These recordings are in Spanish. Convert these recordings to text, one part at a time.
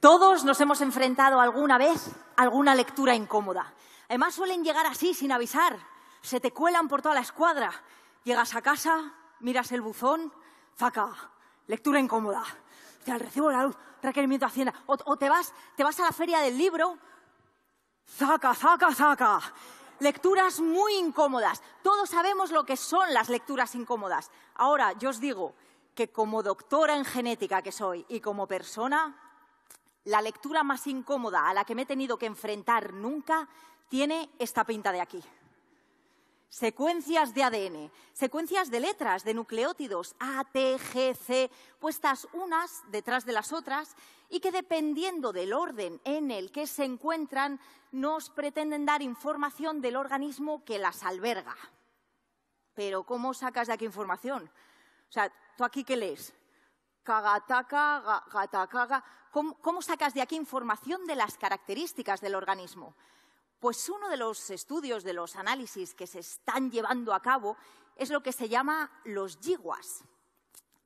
Todos nos hemos enfrentado alguna vez a alguna lectura incómoda. Además suelen llegar así, sin avisar. Se te cuelan por toda la escuadra. Llegas a casa, miras el buzón, faca, lectura incómoda. Te al recibo la luz, requerimiento de Hacienda. O, te, vas, te vas a la feria del libro, zaca, zaca, zaca. Lecturas muy incómodas. Todos sabemos lo que son las lecturas incómodas. Ahora, yo os digo que como doctora en genética que soy y como persona, la lectura más incómoda a la que me he tenido que enfrentar nunca tiene esta pinta de aquí. Secuencias de ADN, secuencias de letras, de nucleótidos, A, T, G, C, puestas unas detrás de las otras y que dependiendo del orden en el que se encuentran, nos pretenden dar información del organismo que las alberga. Pero ¿cómo sacas de aquí información? O sea, ¿tú aquí qué lees? ¿Cómo, sacas de aquí información de las características del organismo? Pues uno de los estudios, de los análisis que se están llevando a cabo es lo que se llama los GWAS,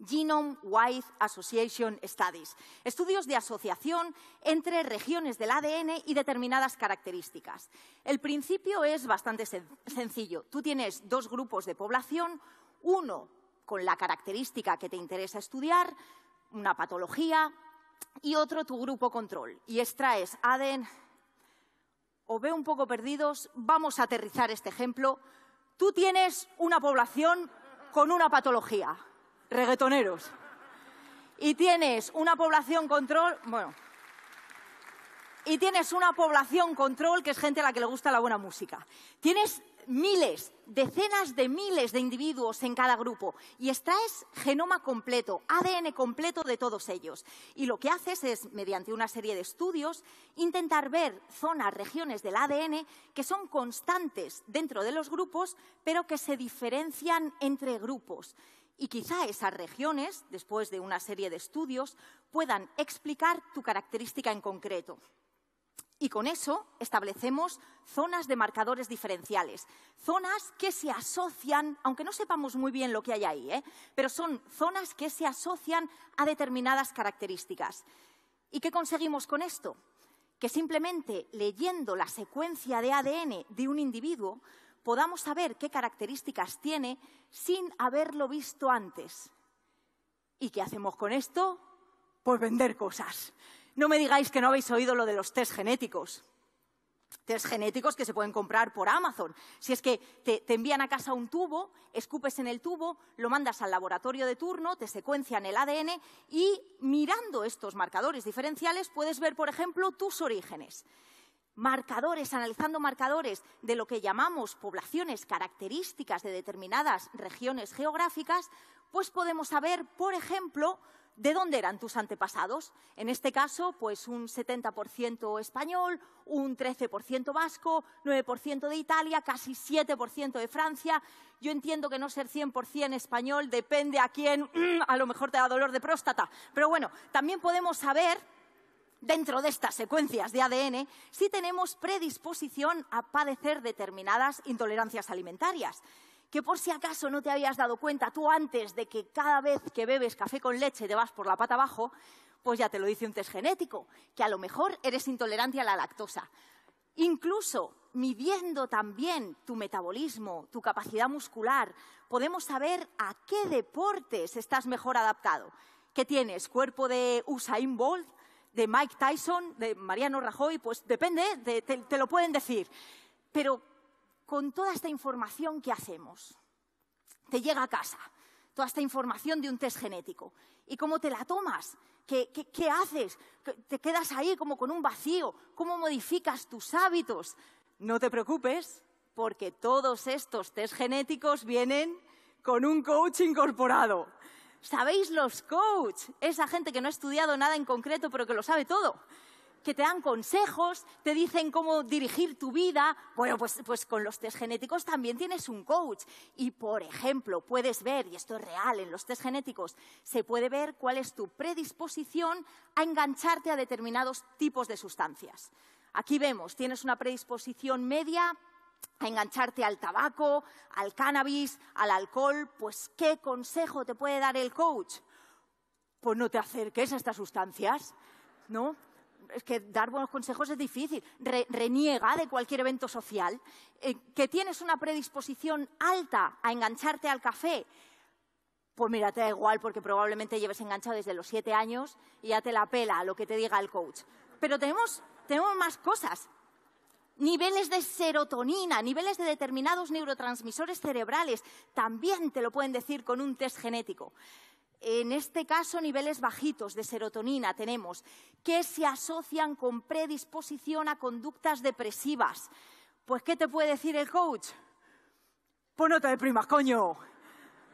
Genome Wide Association Studies, estudios de asociación entre regiones del ADN y determinadas características. El principio es bastante sencillo. Tú tienes dos grupos de población, uno con la característica que te interesa estudiar, una patología, y otro tu grupo control. Y extraes aden. o ve un poco perdidos, vamos a aterrizar este ejemplo. Tú tienes una población con una patología, reggaetoneros. Y tienes una población control, bueno, y tienes una población control que es gente a la que le gusta la buena música. Tienes miles, decenas de miles de individuos en cada grupo y extraes genoma completo, ADN completo de todos ellos. Y lo que haces es, mediante una serie de estudios, intentar ver zonas, regiones del ADN que son constantes dentro de los grupos, pero que se diferencian entre grupos. Y quizá esas regiones, después de una serie de estudios, puedan explicar tu característica en concreto. Y con eso establecemos zonas de marcadores diferenciales, zonas que se asocian, aunque no sepamos muy bien lo que hay ahí, ¿eh? pero son zonas que se asocian a determinadas características. ¿Y qué conseguimos con esto? Que simplemente leyendo la secuencia de ADN de un individuo podamos saber qué características tiene sin haberlo visto antes. ¿Y qué hacemos con esto? Pues vender cosas. No me digáis que no habéis oído lo de los test genéticos. Test genéticos que se pueden comprar por Amazon. Si es que te, envían a casa un tubo, escupes en el tubo, lo mandas al laboratorio de turno, te secuencian el ADN y mirando estos marcadores diferenciales puedes ver, por ejemplo, tus orígenes. Marcadores, analizando marcadores de lo que llamamos poblaciones características de determinadas regiones geográficas, pues podemos saber, por ejemplo, ¿De dónde eran tus antepasados? En este caso, pues un 70% español, un 13% vasco, 9% de Italia, casi 7% de Francia. Yo entiendo que no ser 100% español depende a quién, a lo mejor te da dolor de próstata. Pero bueno, también podemos saber dentro de estas secuencias de ADN si tenemos predisposición a padecer determinadas intolerancias alimentarias que por si acaso no te habías dado cuenta tú antes de que cada vez que bebes café con leche te vas por la pata abajo, pues ya te lo dice un test genético, que a lo mejor eres intolerante a la lactosa. Incluso midiendo también tu metabolismo, tu capacidad muscular, podemos saber a qué deportes estás mejor adaptado. ¿Qué tienes? ¿Cuerpo de Usain Bolt? ¿De Mike Tyson? ¿De Mariano Rajoy? Pues depende, te, te lo pueden decir. Pero con toda esta información que hacemos. Te llega a casa toda esta información de un test genético. ¿Y cómo te la tomas? ¿Qué, qué haces? ¿Te quedas ahí como con un vacío? ¿Cómo modificas tus hábitos? No te preocupes, porque todos estos test genéticos vienen con un coach incorporado. ¿Sabéis los coach? Esa gente que no ha estudiado nada en concreto, pero que lo sabe todo que te dan consejos, te dicen cómo dirigir tu vida. Bueno, pues, pues, con los test genéticos también tienes un coach. Y, por ejemplo, puedes ver, y esto es real en los test genéticos, se puede ver cuál es tu predisposición a engancharte a determinados tipos de sustancias. Aquí vemos, tienes una predisposición media a engancharte al tabaco, al cannabis, al alcohol, pues ¿qué consejo te puede dar el coach? Pues no te acerques a estas sustancias, ¿no? es que dar buenos consejos es difícil, reniega de cualquier evento social, eh, que tienes una predisposición alta a engancharte al café, pues mira, te da igual porque probablemente lleves enganchado desde los siete años y ya te la pela lo que te diga el coach. Pero tenemos, tenemos más cosas. Niveles de serotonina, niveles de determinados neurotransmisores cerebrales, también te lo pueden decir con un test genético en este caso niveles bajitos de serotonina tenemos, que se asocian con predisposición a conductas depresivas. Pues, ¿qué te puede decir el coach? Pues no te deprimas, coño.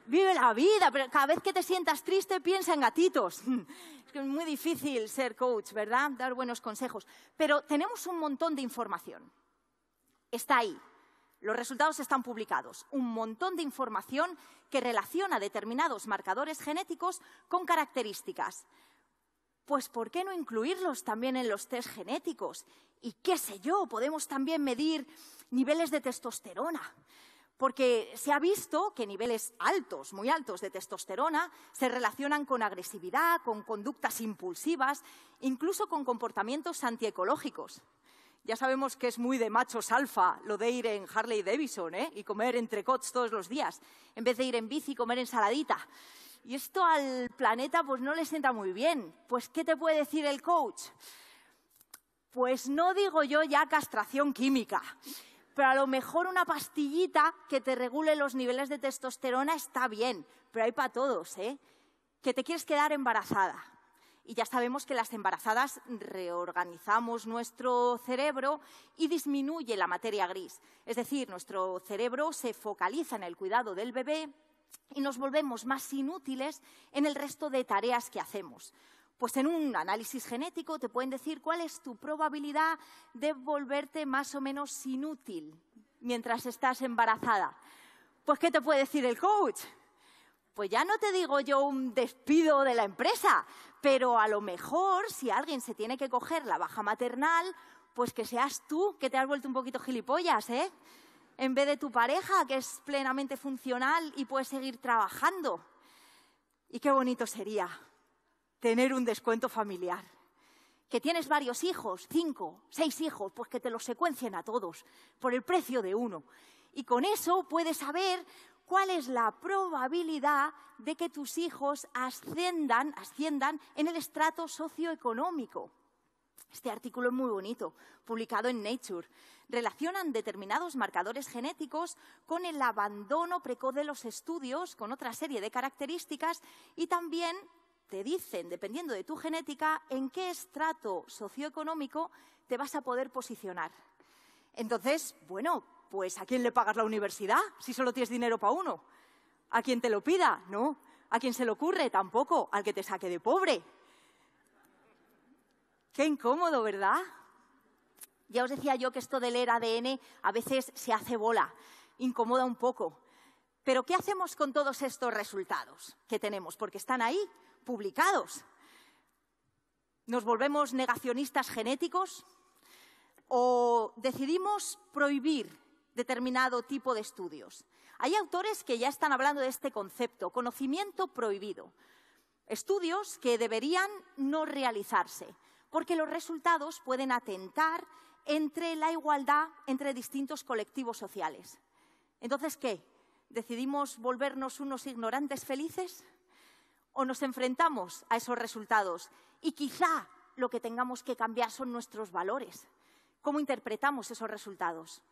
Vive la vida, pero cada vez que te sientas triste piensa en gatitos. Es es muy difícil ser coach, ¿verdad? Dar buenos consejos. Pero tenemos un montón de información. Está ahí, los resultados están publicados. Un montón de información que relaciona determinados marcadores genéticos con características. Pues ¿por qué no incluirlos también en los test genéticos? Y qué sé yo, podemos también medir niveles de testosterona. Porque se ha visto que niveles altos, muy altos de testosterona se relacionan con agresividad, con conductas impulsivas, incluso con comportamientos antiecológicos. Ya sabemos que es muy de machos alfa lo de ir en Harley Davidson ¿eh? y comer entre cots todos los días, en vez de ir en bici y comer ensaladita. Y esto al planeta pues no le sienta muy bien. Pues ¿qué te puede decir el coach? Pues no digo yo ya castración química, pero a lo mejor una pastillita que te regule los niveles de testosterona está bien, pero hay para todos, ¿eh? Que te quieres quedar embarazada y ya sabemos que las embarazadas reorganizamos nuestro cerebro y disminuye la materia gris. Es decir, nuestro cerebro se focaliza en el cuidado del bebé y nos volvemos más inútiles en el resto de tareas que hacemos. Pues en un análisis genético te pueden decir cuál es tu probabilidad de volverte más o menos inútil mientras estás embarazada. Pues, ¿qué te puede decir el coach? pues ya no te digo yo un despido de la empresa, pero a lo mejor si alguien se tiene que coger la baja maternal, pues que seas tú que te has vuelto un poquito gilipollas, ¿eh? En vez de tu pareja, que es plenamente funcional y puedes seguir trabajando. Y qué bonito sería tener un descuento familiar. Que tienes varios hijos, cinco, seis hijos, pues que te los secuencien a todos por el precio de uno. Y con eso puedes saber cuál es la probabilidad de que tus hijos asciendan, en el estrato socioeconómico. Este artículo es muy bonito, publicado en Nature. Relacionan determinados marcadores genéticos con el abandono precoz de los estudios, con otra serie de características y también te dicen, dependiendo de tu genética, en qué estrato socioeconómico te vas a poder posicionar. Entonces, bueno, pues ¿a quién le pagas la universidad si solo tienes dinero para uno? ¿A quién te lo pida? No. ¿A quien se le ocurre? Tampoco. Al que te saque de pobre. Qué incómodo, ¿verdad? Ya os decía yo que esto de leer ADN a veces se hace bola, incomoda un poco. Pero ¿qué hacemos con todos estos resultados que tenemos? Porque están ahí, publicados. ¿Nos volvemos negacionistas genéticos? ¿O decidimos prohibir determinado tipo de estudios. Hay autores que ya están hablando de este concepto, conocimiento prohibido. Estudios que deberían no realizarse, porque los resultados pueden atentar entre la igualdad entre distintos colectivos sociales. Entonces, ¿qué? ¿Decidimos volvernos unos ignorantes felices? ¿O nos enfrentamos a esos resultados? Y quizá lo que tengamos que cambiar son nuestros valores. ¿Cómo interpretamos esos resultados?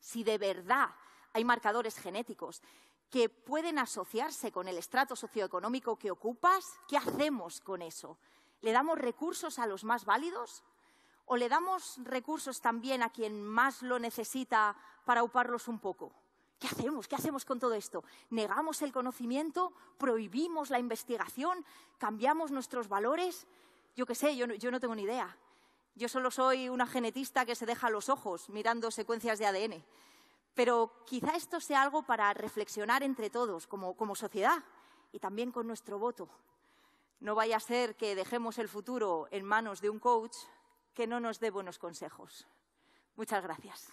si de verdad hay marcadores genéticos que pueden asociarse con el estrato socioeconómico que ocupas, ¿qué hacemos con eso? ¿Le damos recursos a los más válidos? ¿O le damos recursos también a quien más lo necesita para uparlos un poco? ¿Qué hacemos? ¿Qué hacemos con todo esto? ¿Negamos el conocimiento? ¿Prohibimos la investigación? ¿Cambiamos nuestros valores? Yo qué sé, yo no, yo no tengo ni idea. Yo solo soy una genetista que se deja los ojos mirando secuencias de ADN. Pero quizá esto sea algo para reflexionar entre todos, como, sociedad, y también con nuestro voto. No vaya a ser que dejemos el futuro en manos de un coach que no nos dé buenos consejos. Muchas gracias.